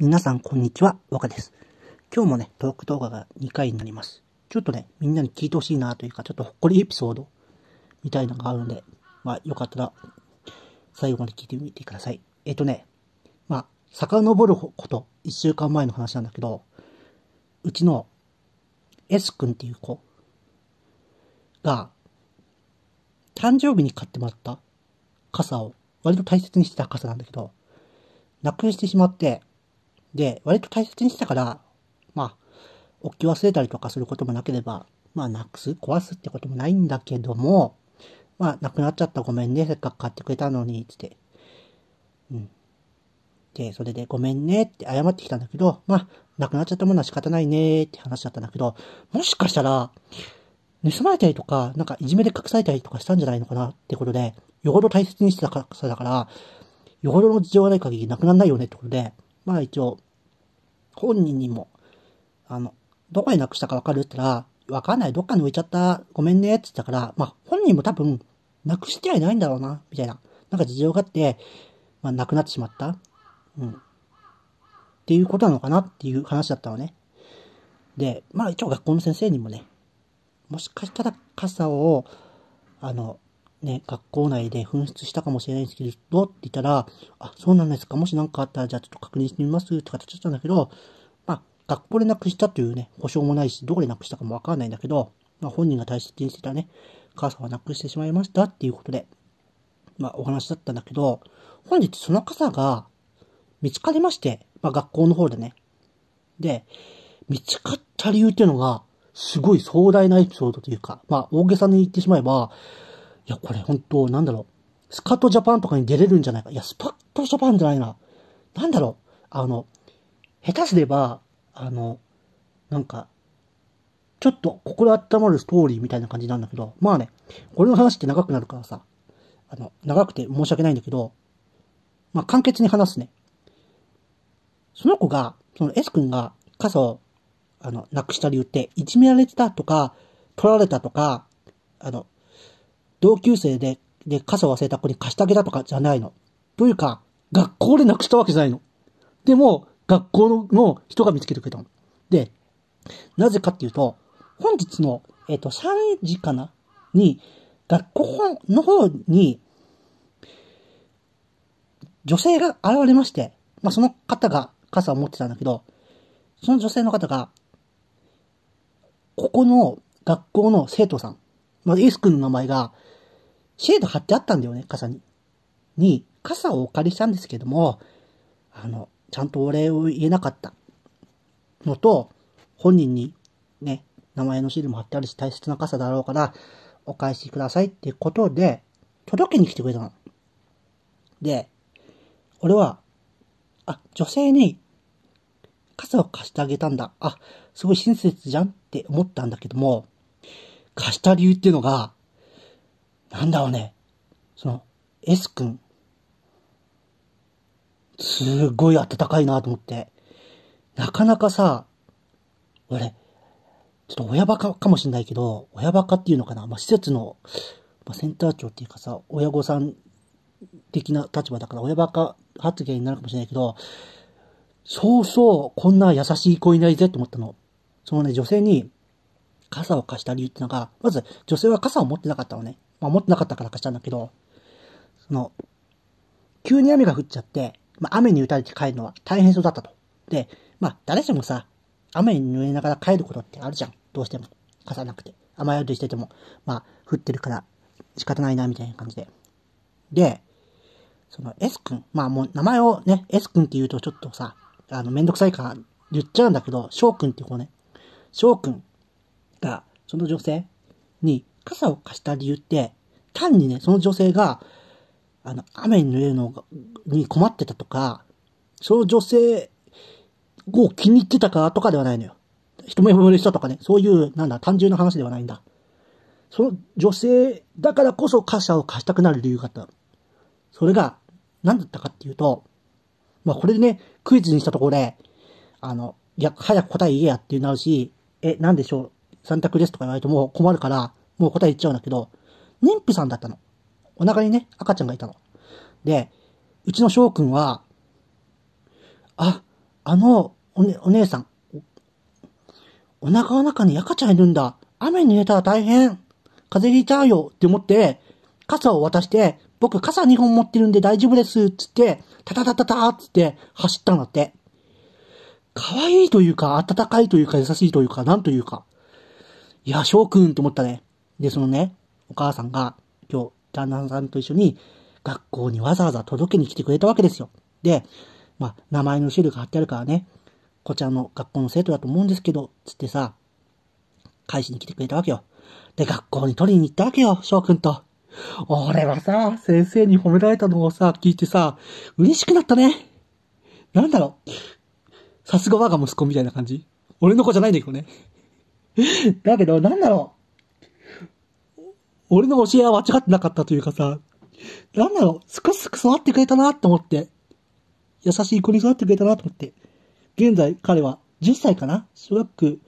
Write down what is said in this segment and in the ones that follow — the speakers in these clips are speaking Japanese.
皆さんこんにちは、若です。今日もね、トーク動画が2回になります。ちょっとね、みんなに聞いてほしいなというか、ちょっとほっこりエピソードみたいなのがあるんで、まあよかったら最後まで聞いてみてください。えっ、とね、まあ、遡ること、1週間前の話なんだけど、うちの S 君っていう子が、誕生日に買ってもらった傘を、割と大切にしてた傘なんだけど、なくしてしまって、で、割と大切にしたから、まあ、置き忘れたりとかすることもなければ、まあ、なくす、壊すってこともないんだけども、まあ、なくなっちゃったごめんね、せっかく買ってくれたのに、つって。うん。で、それでごめんねって謝ってきたんだけど、まあ、なくなっちゃったものは仕方ないねって話だったんだけど、もしかしたら、盗まれたりとか、なんかいじめで隠されたりとかしたんじゃないのかなってことで、よほど大切にしてたから、よほどの事情がない限りなくならないよねってことで、まあ一応、本人にも、あの、どこになくしたかわかるって言ったら、わかんない、どっかに置いちゃった、ごめんね、って言ったから、まあ本人も多分、なくしてはいないんだろうな、みたいな。なんか事情があって、まあなくなってしまった。うん。っていうことなのかなっていう話だったのね。で、まあ一応学校の先生にもね、もしかしたら傘を、あの、ね、学校内で紛失したかもしれないんですけど、って言ったら、あ、そうなんですか、もし何かあったら、じゃあちょっと確認してみますって形だったんだけど、まあ、学校でなくしたというね、保証もないし、どこでなくしたかもわからないんだけど、まあ、本人が大切にしてたね、母さんはなくしてしまいましたっていうことで、まあ、お話だったんだけど、本日その傘が見つかりまして、まあ、学校の方でね。で、見つかった理由っていうのが、すごい壮大なエピソードというか、まあ、大げさに言ってしまえば、いや、これ本当なんだろう。スカートジャパンとかに出れるんじゃないか。いや、スパッとジャパンじゃないな。なんだろう。あの、下手すれば、あの、なんか、ちょっと心温まるストーリーみたいな感じなんだけど、まあね、俺の話って長くなるからさ、あの、長くて申し訳ないんだけど、まあ簡潔に話すね。その子が、その S 君が傘を、あの、なくした理由って、いじめられてたとか、取られたとか、あの、同級生で、で、傘忘れた子に貸してあげたとかじゃないの。というか、学校でなくしたわけじゃないの。でも、学校の人が見つけてくれたの。で、なぜかっていうと、本日の、えっ、ー、と、3時かなに、学校の方に、女性が現れまして、まあ、その方が傘を持ってたんだけど、その女性の方が、ここの学校の生徒さんまず、イース君の名前が、シェード貼ってあったんだよね、傘に。に、傘をお借りしたんですけども、あの、ちゃんとお礼を言えなかったのと、本人にね、名前のシールも貼ってあるし、大切な傘だろうから、お返しくださいっていうことで、届けに来てくれたの。で、俺は、あ、女性に傘を貸してあげたんだ。あ、すごい親切じゃんって思ったんだけども、貸した理由っていうのが、なんだろうね。その、S 君。すごい暖かいなと思って。なかなかさ、俺、ちょっと親バカかもしんないけど、親バカっていうのかな。まあ、施設の、まあ、センター長っていうかさ、親御さん的な立場だから親バカ発言になるかもしれないけど、そうそう、こんな優しい子いないぜって思ったの。そのね、女性に、傘を貸した理由ってのが、まず女性は傘を持ってなかったのね。まあ持ってなかったから貸したんだけど、その、急に雨が降っちゃって、まあ雨に打たれて帰るのは大変そうだったと。で、まあ誰しもさ、雨に濡れながら帰ることってあるじゃん。どうしても。傘なくて。雨宿りしてても、まあ降ってるから仕方ないな、みたいな感じで。で、その S 君、まあもう名前をね、S 君って言うとちょっとさ、あの、めんどくさいから言っちゃうんだけど、翔くんってこうね。翔くん。ったその女性に傘を貸した理由って、単にね、その女性が、あの、雨に濡れるのに困ってたとか、その女性を気に入ってたかとかではないのよ。一目惚れしたとかね、そういう、なんだ、単純な話ではないんだ。その女性だからこそ傘を貸したくなる理由があった。それが、何だったかっていうと、まあこれでね、クイズにしたところで、あの、いや、早く答え言えやってなるし、え、なんでしょう三択ですとか言われても困るから、もう答え言っちゃうんだけど、妊婦さんだったの。お腹にね、赤ちゃんがいたの。で、うちの翔くんは、あ、あのお、ね、お姉さんお、腹の中に赤ちゃんいるんだ。雨に濡れたら大変。風邪ひいちゃうよって思って、傘を渡して、僕傘2本持ってるんで大丈夫ですっつって、タタタタタっつって走ったんだって。可愛いというか、暖かいというか、優しいというか、なんというか。いや、翔くんと思ったね。で、そのね、お母さんが今日、旦那さんと一緒に学校にわざわざ届けに来てくれたわけですよ。で、まあ、名前のシールが貼ってあるからね、こちらの学校の生徒だと思うんですけど、つってさ、返しに来てくれたわけよ。で、学校に取りに行ったわけよ、翔くんと。俺はさ、先生に褒められたのをさ、聞いてさ、嬉しくなったね。なんだろう。さすが我が息子みたいな感じ。俺の子じゃないんだけどね。だけど、なんだろう。俺の教えは間違ってなかったというかさ、なんだろう、すくすく育ってくれたなと思って、優しい子に育ってくれたなと思って、現在彼は10歳かな小学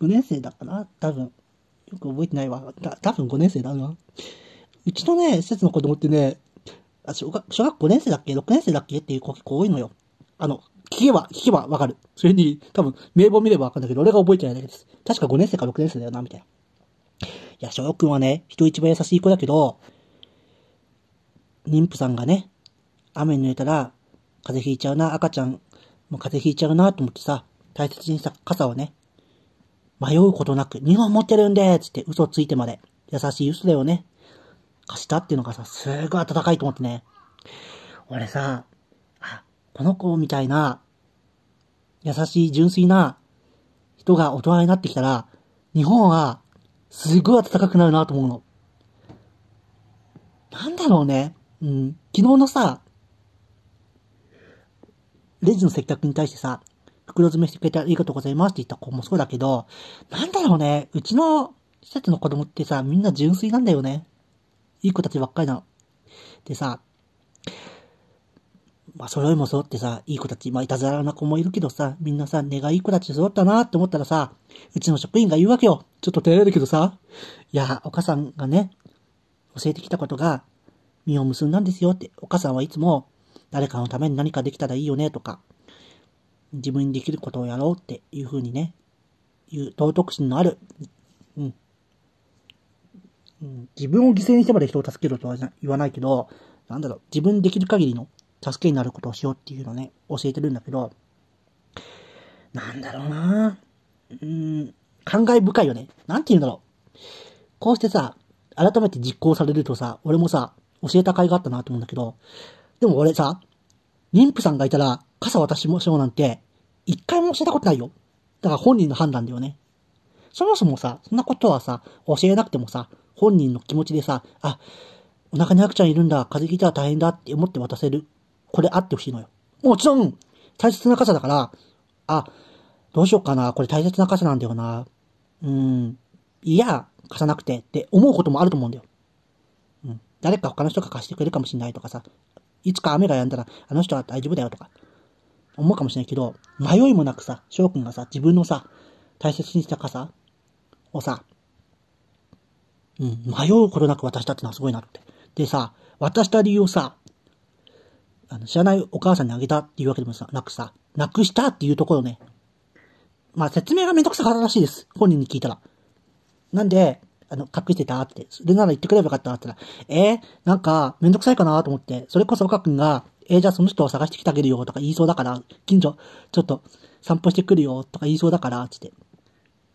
5年生だかな多分。よく覚えてないわ。た多分5年生だな。うちのね、施設の子供ってね、あ小学小学5年生だっけ ?6 年生だっけっていう子結構多いのよ。あの、聞けば、聞けばわかる。それに、多分、名簿見ればわかるんだけど、俺が覚えてないだけです。確か5年生か6年生だよな、みたいな。いや、翔くんはね、人一倍優しい子だけど、妊婦さんがね、雨に濡れたら、風邪ひいちゃうな、赤ちゃんも風邪ひいちゃうな、と思ってさ、大切にした傘をね、迷うことなく、2本持ってるんでつって嘘ついてまで、優しい嘘だよね。貸したっていうのがさ、すごい暖かいと思ってね。俺さ、この子みたいな、優しい純粋な人が大人になってきたら、日本はすごい暖かくなるなと思うの。なんだろうね。うん。昨日のさ、レジの接客に対してさ、袋詰めしてくれてありがとうございますって言った子もそうだけど、なんだろうね。うちの施設の子供ってさ、みんな純粋なんだよね。いい子たちばっかりなの。でさ、まあ、揃いも揃ってさ、いい子たち、まあ、いたずらな子もいるけどさ、みんなさ、根がいい子たち揃ったなって思ったらさ、うちの職員が言うわけよ。ちょっと照れるけどさ、いや、お母さんがね、教えてきたことが、実を結んだんですよって、お母さんはいつも、誰かのために何かできたらいいよねとか、自分にできることをやろうっていうふうにね、いう尊徳心のある、うん。自分を犠牲にしてまで人を助けろとは言わないけど、なんだろう、自分にできる限りの助けになることをしようっていうのね、教えてるんだけど、なんだろうなうん、感慨深いよね。なんて言うんだろう。こうしてさ、改めて実行されるとさ、俺もさ、教えた甲斐があったなと思うんだけど、でも俺さ、妊婦さんがいたら、傘渡しましょうなんて、一回も教えたことないよ。だから本人の判断だよね。そもそもさ、そんなことはさ、教えなくてもさ、本人の気持ちでさ、あ、お腹に赤ちゃんいるんだ、風邪ひいたら大変だって思って渡せるこれあってほしいのよ。もちろん、大切な傘だから、あ、どうしようかな、これ大切な傘なんだよな。うん、いや、貸さなくてって思うこともあると思うんだよ。うん。誰か他の人が貸してくれるかもしれないとかさ、いつか雨が止んだら、あの人は大丈夫だよとか、思うかもしれないけど、迷いもなくさ、翔くんがさ、自分のさ、大切にした傘をさ、うん、迷うことなく渡したってのはすごいなって。でさ、渡した理由をさ、あの、知らないお母さんにあげたっていうわけでもなくさ、なくしたっていうところね。まあ、説明がめんどくさかったらしいです。本人に聞いたら。なんで、あの、隠してたって。それなら言ってくればよかったって言ったら、えー、なんか、めんどくさいかなと思って、それこそ岡くんが、えー、じゃあその人を探してきてあげるよとか言いそうだから、近所、ちょっと散歩してくるよとか言いそうだから、つって。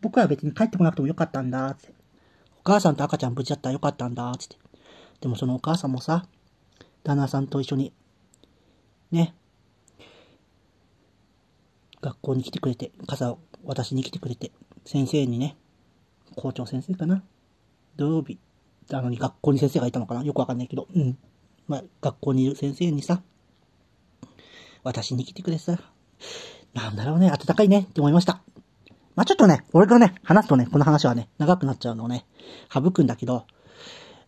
僕は別に帰ってこなくてもよかったんだ、って。お母さんと赤ちゃん無事だったらよかったんだ、つって。でもそのお母さんもさ、旦那さんと一緒にね。学校に来てくれて、傘を渡しに来てくれて、先生にね、校長先生かな。土曜日、あのに学校に先生がいたのかなよくわかんないけど、うん。まあ、学校にいる先生にさ、私に来てくれてさ、なんだろうね、暖かいねって思いました。まあ、ちょっとね、俺がね、話すとね、この話はね、長くなっちゃうのをね、省くんだけど、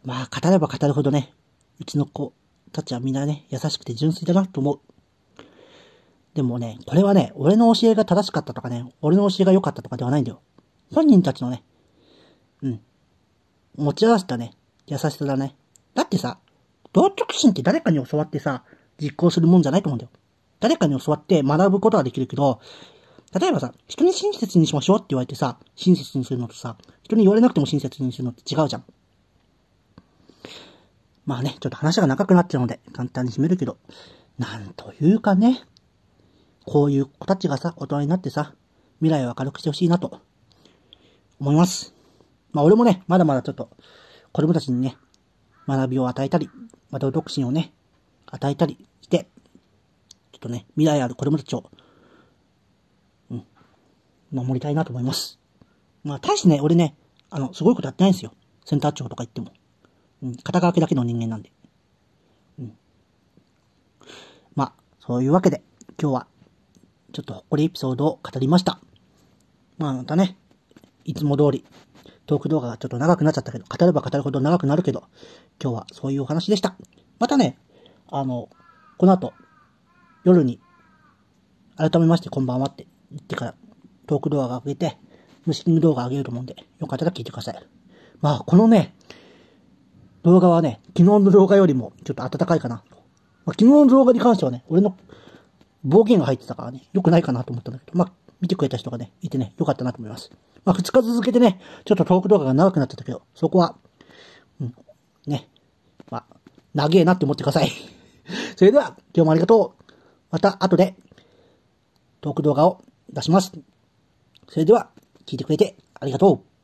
まあ、語れば語るほどね、うちの子、たちはみんなね、優しくて純粋だなと思う。でもね、これはね、俺の教えが正しかったとかね、俺の教えが良かったとかではないんだよ。本人たちのね、うん。持ち合わせたね、優しさだね。だってさ、同直心って誰かに教わってさ、実行するもんじゃないと思うんだよ。誰かに教わって学ぶことはできるけど、例えばさ、人に親切にしましょうって言われてさ、親切にするのとさ、人に言われなくても親切にするのって違うじゃん。まあね、ちょっと話が長くなっちゃうので、簡単に締めるけど、なんというかね、こういう子たちがさ、大人になってさ、未来を明るくしてほしいなと、思います。まあ俺もね、まだまだちょっと、子供たちにね、学びを与えたり、また独身をね、与えたりして、ちょっとね、未来ある子供たちを、うん、守りたいなと思います。まあ、大してね、俺ね、あの、すごいことやってないんですよ。センター長とか言っても。うん、肩書きだけの人間なんで。うん。まあ、そういうわけで、今日は、ちょっとこりエピソードを語りました。まあ、またね、いつも通り、トーク動画がちょっと長くなっちゃったけど、語れば語るほど長くなるけど、今日はそういうお話でした。またね、あの、この後、夜に、改めましてこんばんはって言ってから、トーク動画が上げて、ムスキング動画上げると思うんで、よかったら聞いてください。まあ、このね、動画はね、昨日の動画よりもちょっと暖かいかな。まあ、昨日の動画に関してはね、俺の暴言が入ってたからね、良くないかなと思ったんだけど、まあ、見てくれた人がね、いてね、良かったなと思います。まあ、2日続けてね、ちょっとトーク動画が長くなってたけど、そこは、うん、ね、まあ、長えなって思ってください。それでは、今日もありがとう。また後で、トーク動画を出します。それでは、聞いてくれてありがとう。